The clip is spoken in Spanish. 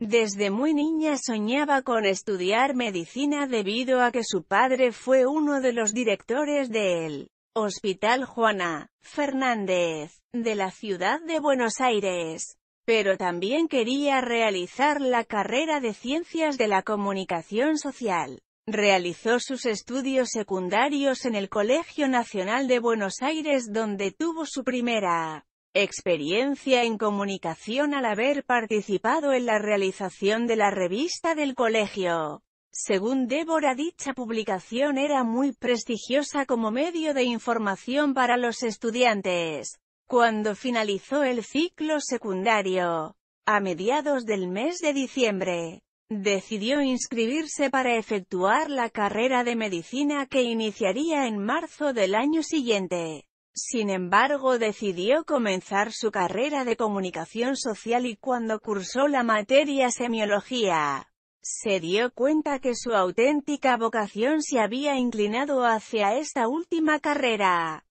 Desde muy niña soñaba con estudiar medicina debido a que su padre fue uno de los directores del Hospital Juana Fernández, de la ciudad de Buenos Aires. Pero también quería realizar la carrera de Ciencias de la Comunicación Social. Realizó sus estudios secundarios en el Colegio Nacional de Buenos Aires donde tuvo su primera Experiencia en comunicación al haber participado en la realización de la revista del colegio. Según Débora dicha publicación era muy prestigiosa como medio de información para los estudiantes. Cuando finalizó el ciclo secundario, a mediados del mes de diciembre, decidió inscribirse para efectuar la carrera de medicina que iniciaría en marzo del año siguiente. Sin embargo decidió comenzar su carrera de comunicación social y cuando cursó la materia semiología, se dio cuenta que su auténtica vocación se había inclinado hacia esta última carrera.